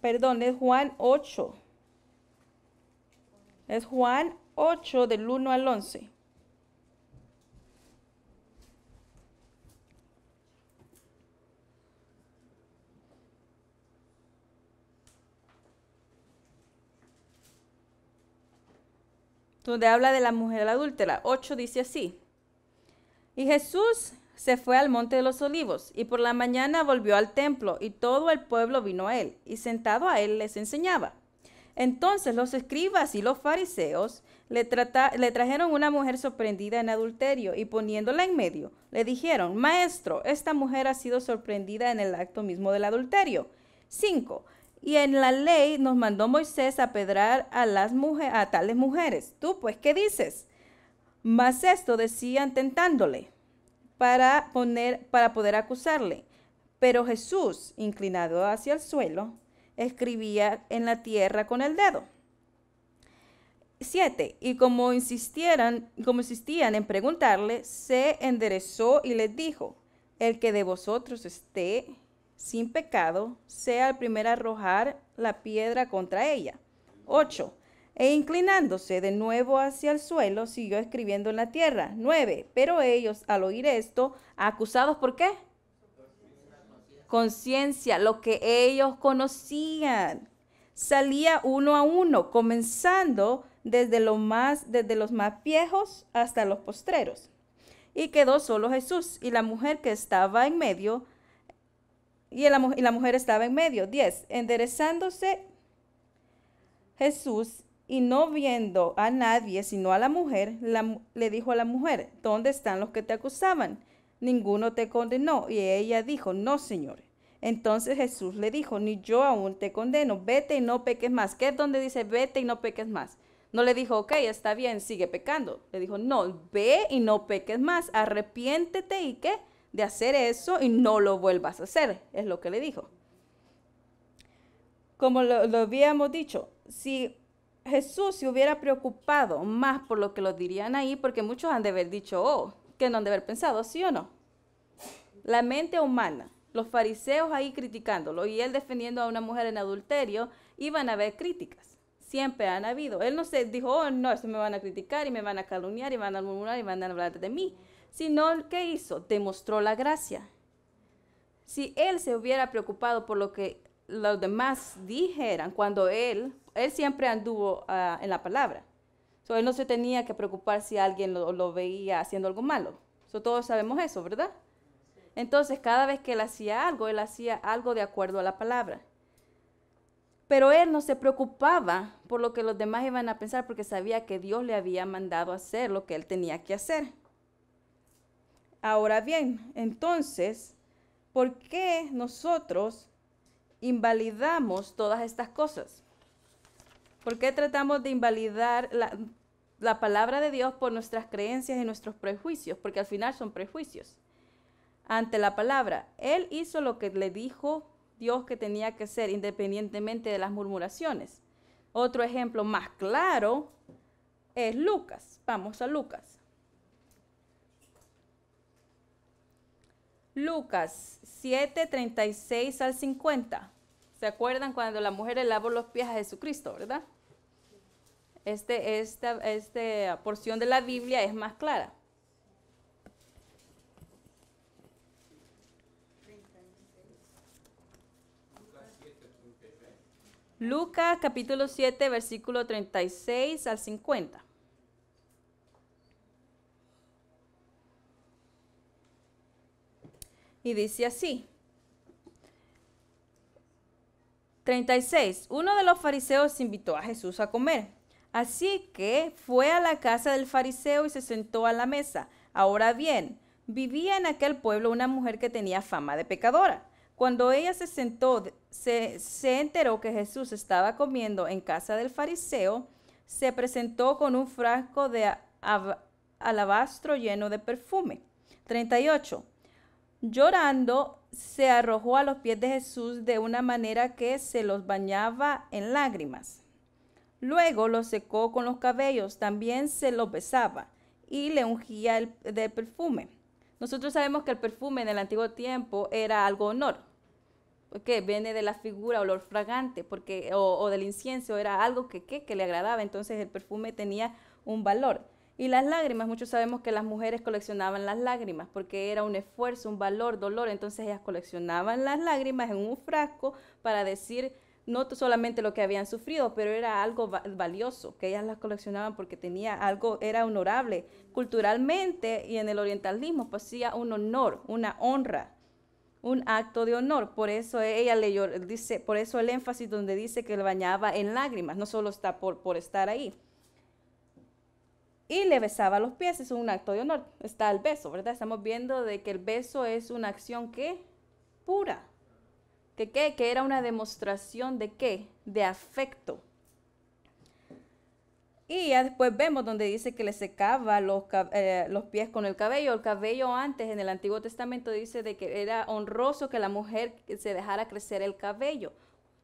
perdón, es Juan 8. Es Juan 8 del 1 al 11. donde habla de la mujer adúltera. 8 dice así. Y Jesús se fue al monte de los olivos, y por la mañana volvió al templo, y todo el pueblo vino a él, y sentado a él les enseñaba. Entonces los escribas y los fariseos le, trajeron una mujer sorprendida en adulterio y poniéndola en medio, le dijeron, Maestro, esta mujer ha sido sorprendida en el acto mismo del adulterio. 5. Y en la ley nos mandó Moisés apedrar a, las mujeres a tales mujeres. Tú pues, ¿qué dices? Mas esto decían tentándole, para, poner, para poder acusarle. Pero Jesús, inclinado hacia el suelo, escribía en la tierra con el dedo. 7. Y como insistieran, como insistían en preguntarle, se enderezó y les dijo, el que de vosotros esté sin pecado, sea el primero a arrojar la piedra contra ella. 8. E inclinándose de nuevo hacia el suelo, siguió escribiendo en la tierra. Nueve. Pero ellos, al oír esto, acusados por qué? Conciencia, lo que ellos conocían. Salía uno a uno, comenzando desde, los más viejos hasta los postreros. Y quedó solo Jesús y la mujer que estaba en medio. Y la, y la mujer estaba en medio. Diez. Enderezándose Jesús y no viendo a nadie sino a la mujer, le dijo a la mujer, ¿dónde están los que te acusaban? Ninguno te condenó. Y ella dijo, no, Señor. Entonces Jesús le dijo, ni yo aún te condeno, vete y no peques más. ¿Qué es donde dice vete y no peques más? No le dijo, ok, está bien, sigue pecando. Le dijo, no, ve y no peques más, arrepiéntete y qué, de hacer eso y no lo vuelvas a hacer, es lo que le dijo. Como lo habíamos dicho, si Jesús se hubiera preocupado más por lo que lo dirían ahí, porque muchos han de haber dicho, oh, que no han de haber pensado, ¿sí o no? La mente humana, los fariseos ahí criticándolo y él defendiendo a una mujer en adulterio, iban a haber críticas. Siempre han habido. Él no se dijo, oh, no, eso me van a criticar y me van a calumniar y van a murmurar y van a hablar de mí. Sino, ¿qué hizo? Demostró la gracia. Si él se hubiera preocupado por lo que los demás dijeran cuando él él siempre anduvo ah, en la palabra. So, él no se tenía que preocupar si alguien lo, veía haciendo algo malo. So, todos sabemos eso, ¿verdad? Entonces, cada vez que él hacía algo, él hacía algo de acuerdo a la palabra. Pero él no se preocupaba por lo que los demás iban a pensar porque sabía que Dios le había mandado hacer lo que él tenía que hacer. Ahora bien, entonces, ¿por qué nosotros invalidamos todas estas cosas? ¿Por qué tratamos de invalidar la, palabra de Dios por nuestras creencias y nuestros prejuicios? Porque al final son prejuicios. Ante la palabra, Él hizo lo que le dijo Dios que tenía que hacer independientemente de las murmuraciones. Otro ejemplo más claro es Lucas. Vamos a Lucas. Lucas 7, 36 al 50. ¿Se acuerdan cuando la mujer le los pies a Jesucristo, verdad? Este, esta, esta porción de la Biblia es más clara. Lucas capítulo 7, versículo 36 al 50. Y dice así. 36. Uno de los fariseos invitó a Jesús a comer. Así que fue a la casa del fariseo y se sentó a la mesa. Ahora bien, vivía en aquel pueblo una mujer que tenía fama de pecadora. Cuando ella se sentó, se, enteró que Jesús estaba comiendo en casa del fariseo, se presentó con un frasco de alabastro lleno de perfume. 38. Llorando, se arrojó a los pies de Jesús de una manera que se los bañaba en lágrimas. Luego los secó con los cabellos, también se los besaba y le ungía de perfume. Nosotros sabemos que el perfume en el antiguo tiempo era algo honor, porque viene de la figura olor fragante, porque, o, del incienso, era algo que, que le agradaba, entonces el perfume tenía un valor. Y las lágrimas, muchos sabemos que las mujeres coleccionaban las lágrimas porque era un esfuerzo, un valor, dolor. Entonces ellas coleccionaban las lágrimas en un frasco para decir no solamente lo que habían sufrido, pero era algo valioso, que ellas las coleccionaban porque tenía algo, era honorable. Culturalmente y en el orientalismo, pues hacía un honor, una honra un acto de honor. Por eso ella leyó, dice, por eso el énfasis donde dice que le bañaba en lágrimas, no solo está por estar ahí y le besaba los pies, es un acto de honor. Está el beso, ¿verdad? Estamos viendo de que el beso es una acción que pura. ¿Que qué? Que era una demostración de qué? De afecto. Y ya después vemos donde dice que le secaba los, eh, los pies con el cabello. El cabello antes en el Antiguo Testamento dice de que era honroso que la mujer se dejara crecer el cabello.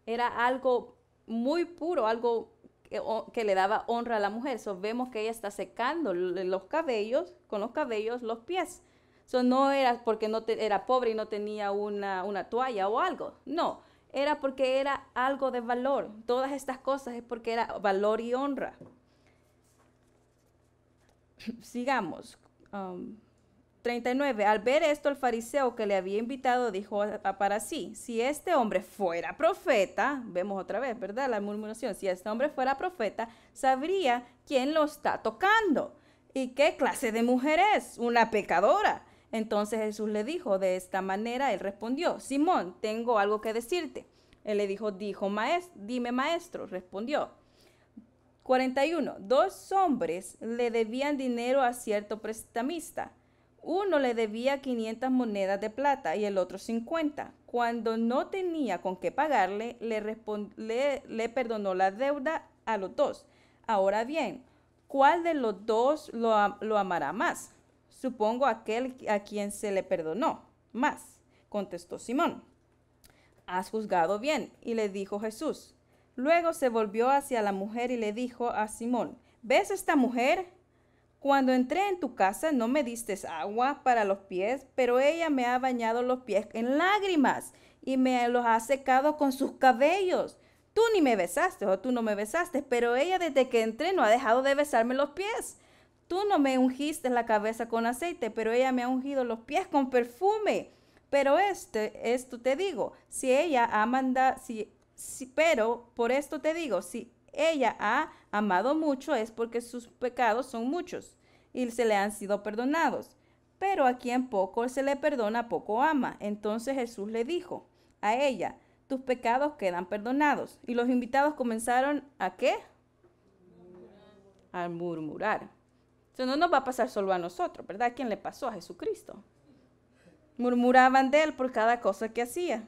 Era algo muy puro, algo que, le daba honra a la mujer. So, vemos que ella está secando los cabellos, con los cabellos, los pies. So, no era porque no te, era pobre y no tenía una, toalla o algo. No, era porque era algo de valor. Todas estas cosas es porque era valor y honra. Sigamos. Um, 39. Al ver esto, el fariseo que le había invitado dijo para sí, si este hombre fuera profeta, vemos otra vez, ¿verdad? La murmuración, si este hombre fuera profeta, sabría quién lo está tocando y qué clase de mujer es, una pecadora. Entonces Jesús le dijo, de esta manera él respondió, Simón, tengo algo que decirte. Él le dijo, dijo maestro, dime maestro, respondió. 41. Dos hombres le debían dinero a cierto prestamista. Uno le debía 500 monedas de plata y el otro 50. Cuando no tenía con qué pagarle, le, perdonó la deuda a los dos. Ahora bien, ¿cuál de los dos lo, lo amará más? Supongo aquel a quien se le perdonó más, contestó Simón. Has juzgado bien, y le dijo Jesús. Luego se volvió hacia la mujer y le dijo a Simón, ¿ves esta mujer? Cuando entré en tu casa no me diste agua para los pies, pero ella me ha bañado los pies en lágrimas y me los ha secado con sus cabellos. Tú ni me besaste o tú no me besaste, pero ella desde que entré no ha dejado de besarme los pies. Tú no me ungiste la cabeza con aceite, pero ella me ha ungido los pies con perfume. Pero este, esto te digo, si ella ha mandado, pero por esto te digo, si ella ha amado mucho es porque sus pecados son muchos y se le han sido perdonados. Pero a quien poco se le perdona, poco ama. Entonces Jesús le dijo a ella, tus pecados quedan perdonados. Y los invitados comenzaron a qué? A murmurar. Eso no nos va a pasar solo a nosotros, ¿verdad? ¿Quién le pasó? A Jesucristo. Murmuraban de él por cada cosa que hacía.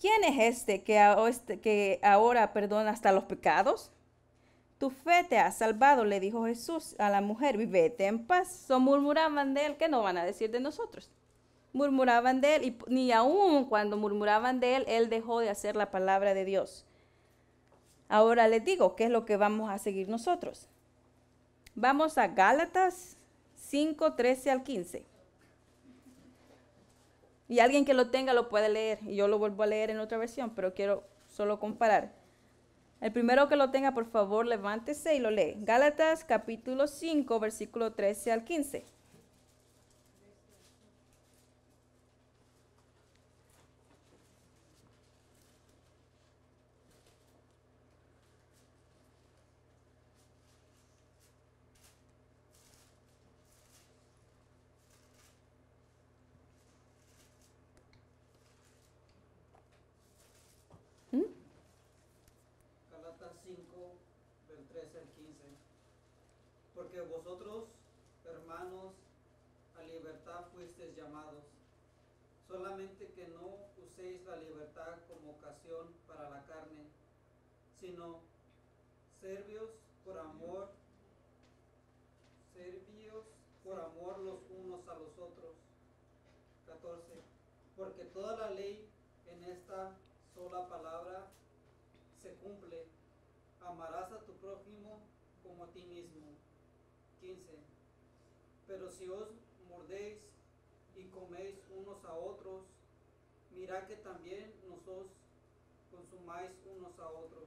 ¿Quién es este, este que, ahora perdona hasta los pecados? Tu fe te ha salvado, le dijo Jesús a la mujer, vivete en paz. So murmuraban de él, ¿qué no van a decir de nosotros? Murmuraban de él, y ni aun cuando murmuraban de él, él dejó de hacer la palabra de Dios. Ahora les digo, ¿qué es lo que vamos a seguir nosotros? Vamos a Gálatas 5, 13 al 15. Y alguien que lo tenga lo puede leer. Y yo lo vuelvo a leer en otra versión, pero quiero solo comparar. El primero que lo tenga, por favor, levántese y lo lee. Gálatas capítulo 5, versículo 13 al 15. solamente que no uséis la libertad como ocasión para la carne, sino serbios por amor, serbios por amor los unos a los otros. 14. Porque toda la ley en esta sola palabra se cumple. Amarás a tu prójimo como a ti mismo. 15. Pero si os mordéis y coméis unos a otros, mirad que también nosotros consumáis unos a otros.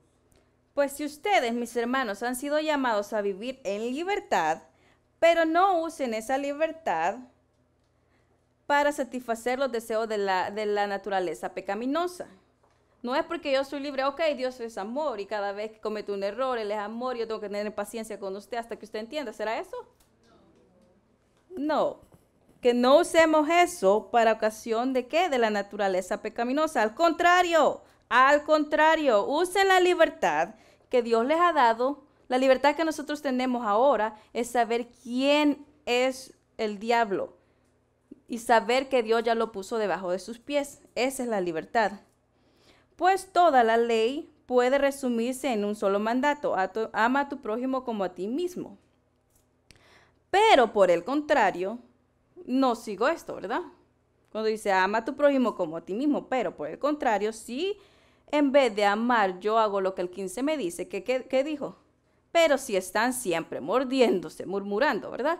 Pues si ustedes, mis hermanos, han sido llamados a vivir en libertad, pero no usen esa libertad para satisfacer los deseos de la, naturaleza pecaminosa. No es porque yo soy libre, ok, Dios es amor y cada vez que comete un error, Él es amor, yo tengo que tener paciencia con usted hasta que usted entienda. ¿Será eso? No que no usemos eso para ocasión de qué? De la naturaleza pecaminosa. Al contrario, al contrario, usen la libertad que Dios les ha dado. La libertad que nosotros tenemos ahora es saber quién es el diablo y saber que Dios ya lo puso debajo de sus pies. Esa es la libertad. Pues toda la ley puede resumirse en un solo mandato. ama a tu prójimo como a ti mismo. Pero por el contrario, no sigo esto, ¿verdad? Cuando dice, ama a tu prójimo como a ti mismo, pero por el contrario, si en vez de amar yo hago lo que el 15 me dice, ¿qué, qué, dijo? Pero si están siempre mordiéndose, murmurando, ¿verdad?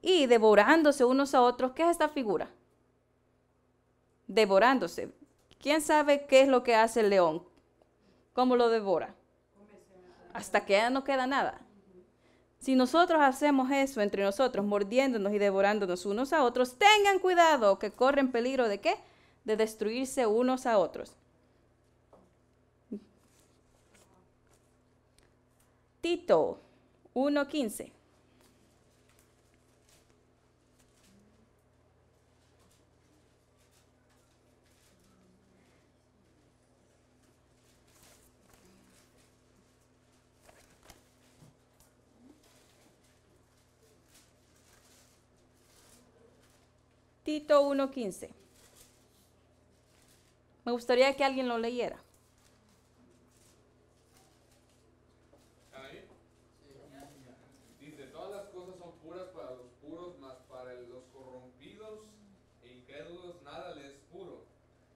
Y devorándose unos a otros, ¿qué es esta figura? Devorándose. ¿Quién sabe qué es lo que hace el león? ¿Cómo lo devora? Hasta que ya no queda nada. Si nosotros hacemos eso entre nosotros, mordiéndonos y devorándonos unos a otros, tengan cuidado que corren peligro de qué? De destruirse unos a otros. Tito 1.15. 1.15. Me gustaría que alguien lo leyera. Dice, todas las cosas son puras para los puros, mas para los corrompidos e incrédulos nada les es puro,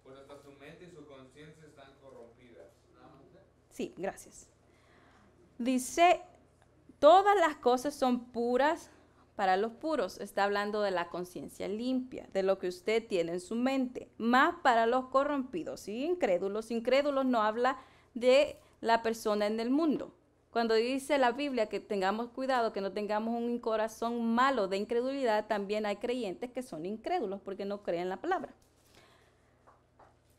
pues hasta su mente y su conciencia están corrompidas. ¿eh? Sí, gracias. Dice, todas las cosas son puras para los puros está hablando de la conciencia limpia, de lo que usted tiene en su mente. Más para los corrompidos y incrédulos, incrédulos no habla de la persona en el mundo. Cuando dice la Biblia que tengamos cuidado, que no tengamos un corazón malo de incredulidad, también hay creyentes que son incrédulos porque no creen la palabra.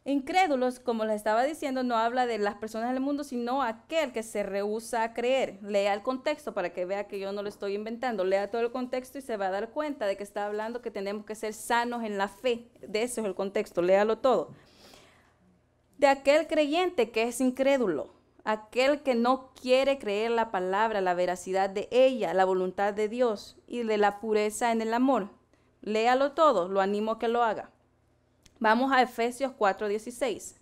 Incrédulos, como les estaba diciendo, no habla de las personas del mundo, sino aquel que se rehúsa a creer. Lea el contexto para que vea que yo no lo estoy inventando. Lea todo el contexto y se va a dar cuenta de que está hablando que tenemos que ser sanos en la fe. De eso es el contexto. Léalo todo. De aquel creyente que es incrédulo, aquel que no quiere creer la palabra, la veracidad de ella, la voluntad de Dios y de la pureza en el amor. Léalo todo, lo animo a que lo haga. Vamos a Efesios 4:16.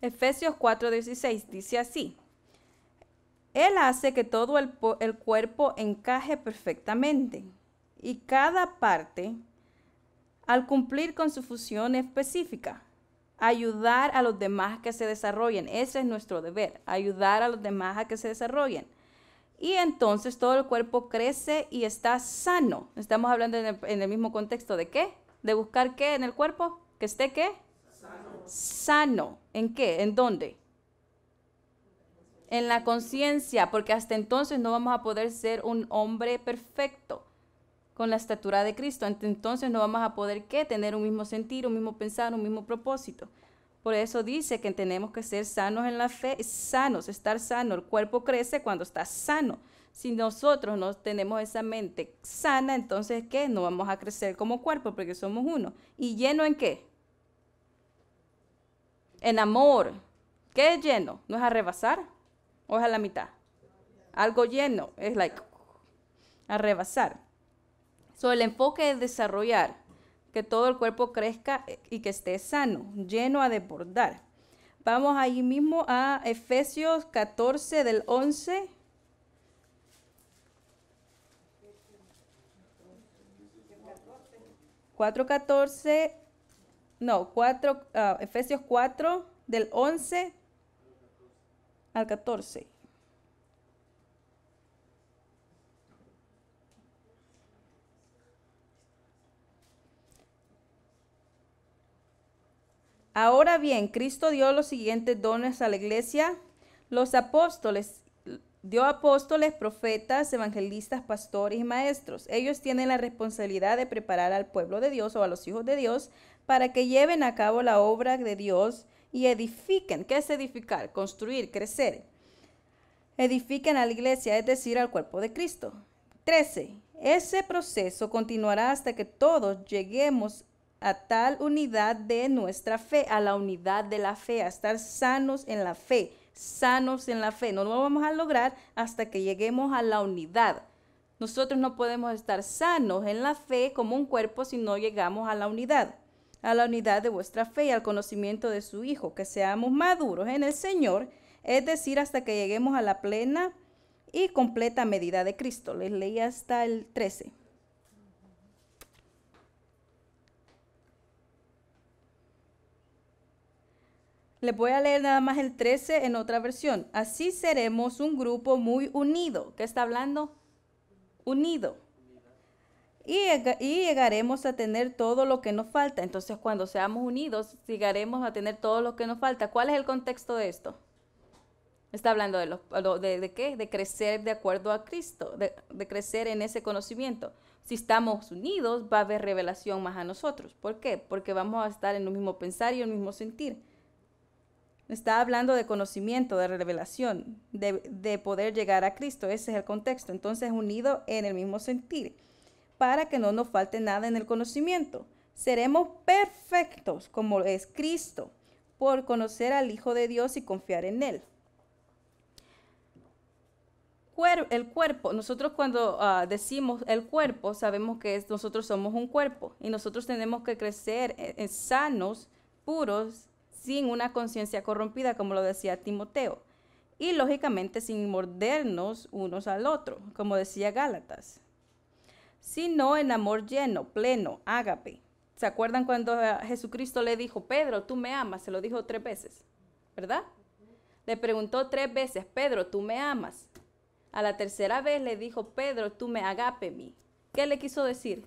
Efesios 4:16 dice así, Él hace que todo el, el, cuerpo encaje perfectamente y cada parte al cumplir con su función específica, ayudar a los demás que se desarrollen. Ese es nuestro deber, ayudar a los demás a que se desarrollen. Y entonces todo el cuerpo crece y está sano. Estamos hablando en el, mismo contexto de qué? De buscar qué en el cuerpo? Que esté qué? Sano. Sano. ¿En qué? ¿En dónde? En la conciencia, porque hasta entonces no vamos a poder ser un hombre perfecto con la estatura de Cristo. Entonces no vamos a poder ¿qué? tener un mismo sentir, un mismo pensar, un mismo propósito. Por eso dice que tenemos que ser sanos en la fe, sanos, estar sano. El cuerpo crece cuando está sano. Si nosotros no tenemos esa mente sana, entonces ¿qué? No vamos a crecer como cuerpo porque somos uno. ¿Y lleno en qué? En amor. ¿Qué es lleno? ¿No es a rebasar? ¿O es a la mitad? Algo lleno. Es like a rebasar. So, el enfoque es desarrollar que todo el cuerpo crezca y que esté sano, lleno a desbordar. Vamos ahí mismo a Efesios 14 del 11 4.14, no, 4, ah, Efesios 4, del 11 al 14. Ahora bien, Cristo dio los siguientes dones a la iglesia, los apóstoles. Dio apóstoles, profetas, evangelistas, pastores y maestros. Ellos tienen la responsabilidad de preparar al pueblo de Dios o a los hijos de Dios para que lleven a cabo la obra de Dios y edifiquen. ¿Qué es edificar? Construir, crecer. Edifiquen a la iglesia, es decir, al cuerpo de Cristo. 13. Ese proceso continuará hasta que todos lleguemos a tal unidad de nuestra fe, a la unidad de la fe, a estar sanos en la fe, sanos en la fe. No lo vamos a lograr hasta que lleguemos a la unidad. Nosotros no podemos estar sanos en la fe como un cuerpo si no llegamos a la unidad, a la unidad de vuestra fe y al conocimiento de su Hijo, que seamos maduros en el Señor, es decir, hasta que lleguemos a la plena y completa medida de Cristo. Les leí hasta el 13. Le voy a leer nada más el 13 en otra versión. Así seremos un grupo muy unido. ¿Qué está hablando? Unido. Y, y, llegaremos a tener todo lo que nos falta. Entonces, cuando seamos unidos, llegaremos a tener todo lo que nos falta. ¿Cuál es el contexto de esto? Está hablando de, los, de, qué? De crecer de acuerdo a Cristo, de, crecer en ese conocimiento. Si estamos unidos, va a haber revelación más a nosotros. ¿Por qué? Porque vamos a estar en un mismo pensar y el mismo sentir. Está hablando de conocimiento, de revelación, de, poder llegar a Cristo. Ese es el contexto. Entonces, unido en el mismo sentir, para que no nos falte nada en el conocimiento. Seremos perfectos como es Cristo, por conocer al Hijo de Dios y confiar en Él. el cuerpo, nosotros cuando ah, decimos el cuerpo, sabemos que nosotros somos un cuerpo y nosotros tenemos que crecer eh, eh, sanos, puros sin una conciencia corrompida, como lo decía Timoteo, y lógicamente sin mordernos unos al otro, como decía Gálatas, sino en amor lleno, pleno, ágape. ¿Se acuerdan cuando Jesucristo le dijo, Pedro, tú me amas? Se lo dijo tres veces, ¿verdad? Le preguntó tres veces, Pedro, tú me amas. A la tercera vez le dijo, Pedro, tú me agape mí. ¿Qué le quiso decir?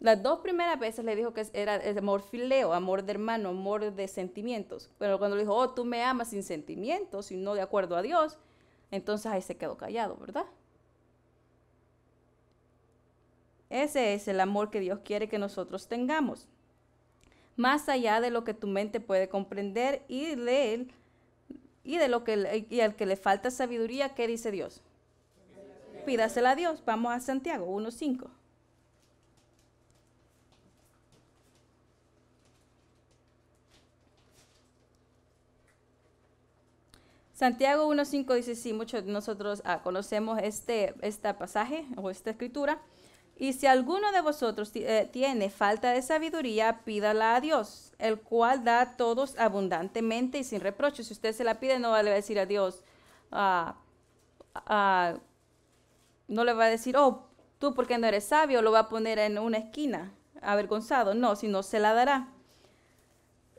Las dos primeras veces le dijo que era el amor fileo, amor de hermano, amor de sentimientos. Pero cuando le dijo, oh, tú me amas sin sentimientos y no de acuerdo a Dios, entonces ahí se quedó callado, ¿verdad? Ese es el amor que Dios quiere que nosotros tengamos. Más allá de lo que tu mente puede comprender y leer, y de lo que y al que le falta sabiduría, ¿qué dice Dios? Pídasela a Dios. Vamos a Santiago 1.5. Santiago 1.5 dice, sí, muchos de nosotros ah, conocemos este, este pasaje o esta escritura. Y si alguno de vosotros eh, tiene falta de sabiduría, pídala a Dios, el cual da a todos abundantemente y sin reproche. Si usted se la pide, no le va a decir a Dios, ah, ah, no le va a decir, oh, tú porque no eres sabio, lo va a poner en una esquina, avergonzado. No, si no se la dará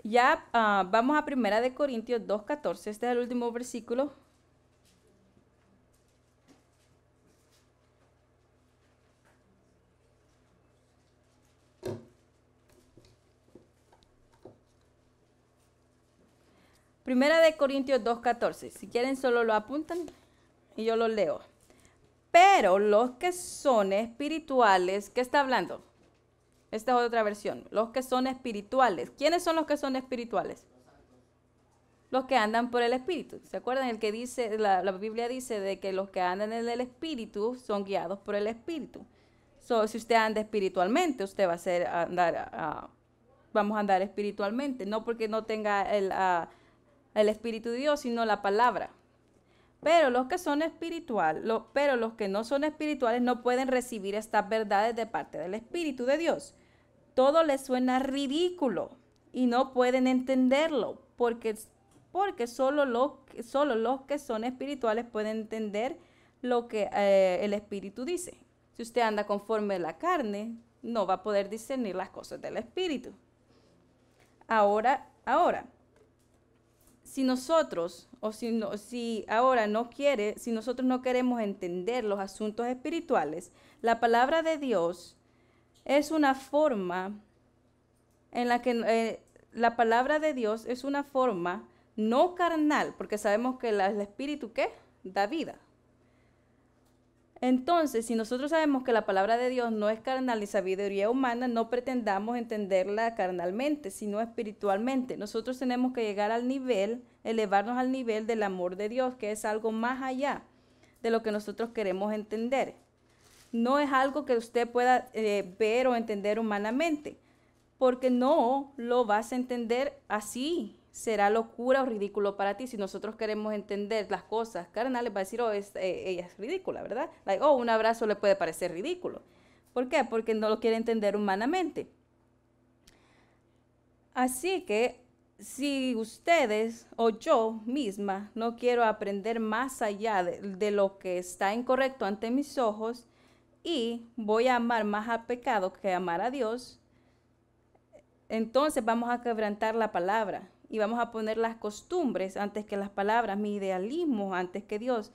ya ah, vamos a Primera de Corintios 2.14, este es el último versículo. Primera de Corintios 2.14, si quieren solo lo apuntan y yo lo leo. Pero los que son espirituales, ¿qué está hablando? Esta es otra versión. Los que son espirituales. ¿Quiénes son los que son espirituales? Los que andan por el Espíritu. ¿Se acuerdan? El que dice, la, Biblia dice de que los que andan en el Espíritu son guiados por el Espíritu. si usted anda espiritualmente, usted va a ser andar, vamos a andar espiritualmente. No porque no tenga el, el Espíritu de Dios, sino la palabra. Pero los que son espirituales, pero los que no son espirituales no pueden recibir estas verdades de parte del Espíritu de Dios. Todo les suena ridículo y no pueden entenderlo porque, porque solo, los, solo los que son espirituales pueden entender lo que eh, el Espíritu dice. Si usted anda conforme a la carne, no va a poder discernir las cosas del Espíritu. Ahora, ahora, si nosotros, o si, si ahora no quiere, si nosotros no queremos entender los asuntos espirituales, la palabra de Dios es una forma en la que eh, la palabra de Dios es una forma no carnal, porque sabemos que el espíritu que da vida, entonces, si nosotros sabemos que la palabra de Dios no es carnal ni sabiduría humana, no pretendamos entenderla carnalmente, sino espiritualmente. Nosotros tenemos que llegar al nivel, elevarnos al nivel del amor de Dios, que es algo más allá de lo que nosotros queremos entender. No es algo que usted pueda eh, ver o entender humanamente, porque no lo vas a entender así, será locura o ridículo para ti. Si nosotros queremos entender las cosas carnales, va a decir, oh, es, eh, ella es ridícula, ¿verdad? Like, oh, un abrazo le puede parecer ridículo. ¿Por qué? Porque no lo quiere entender humanamente. Así que si ustedes o yo misma no quiero aprender más allá de, lo que está incorrecto ante mis ojos y voy a amar más al pecado que amar a Dios, entonces vamos a quebrantar la palabra y vamos a poner las costumbres antes que las palabras, mi idealismo antes que Dios.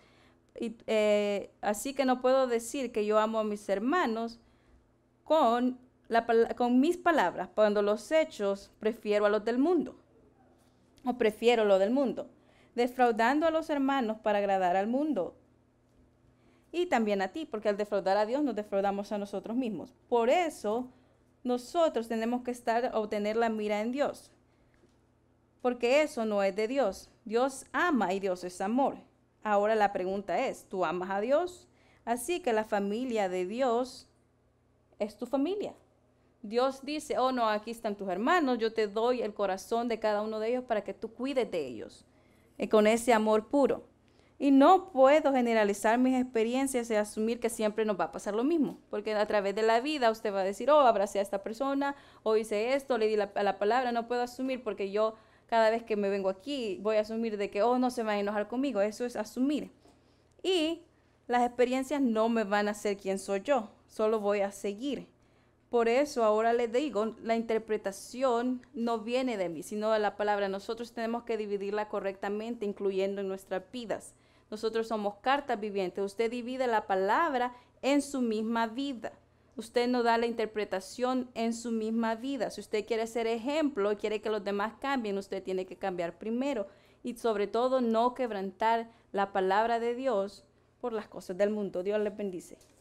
Y, eh, así que no puedo decir que yo amo a mis hermanos con, la, con mis palabras, cuando los hechos prefiero a los del mundo, o prefiero lo del mundo, defraudando a los hermanos para agradar al mundo. Y también a ti, porque al defraudar a Dios nos defraudamos a nosotros mismos. Por eso nosotros tenemos que estar obtener la mira en Dios porque eso no es de Dios. Dios ama y Dios es amor. Ahora la pregunta es, ¿tú amas a Dios? Así que la familia de Dios es tu familia. Dios dice, oh no, aquí están tus hermanos, yo te doy el corazón de cada uno de ellos para que tú cuides de ellos, y eh, con ese amor puro. Y no puedo generalizar mis experiencias y asumir que siempre nos va a pasar lo mismo, porque a través de la vida usted va a decir, oh, abracé a esta persona, o hice esto, le di la palabra, no puedo asumir porque yo cada vez que me vengo aquí voy a asumir de que, oh, no se va a enojar conmigo. Eso es asumir. Y las experiencias no me van a hacer quién soy yo, solo voy a seguir. Por eso ahora le digo, la interpretación no viene de mí, sino de la palabra. Nosotros tenemos que dividirla correctamente, incluyendo en nuestras vidas. Nosotros somos cartas vivientes. Usted divide la palabra en su misma vida usted no da la interpretación en su misma vida. Si usted quiere ser ejemplo y quiere que los demás cambien, usted tiene que cambiar primero y sobre todo no quebrantar la palabra de Dios por las cosas del mundo. Dios les bendice.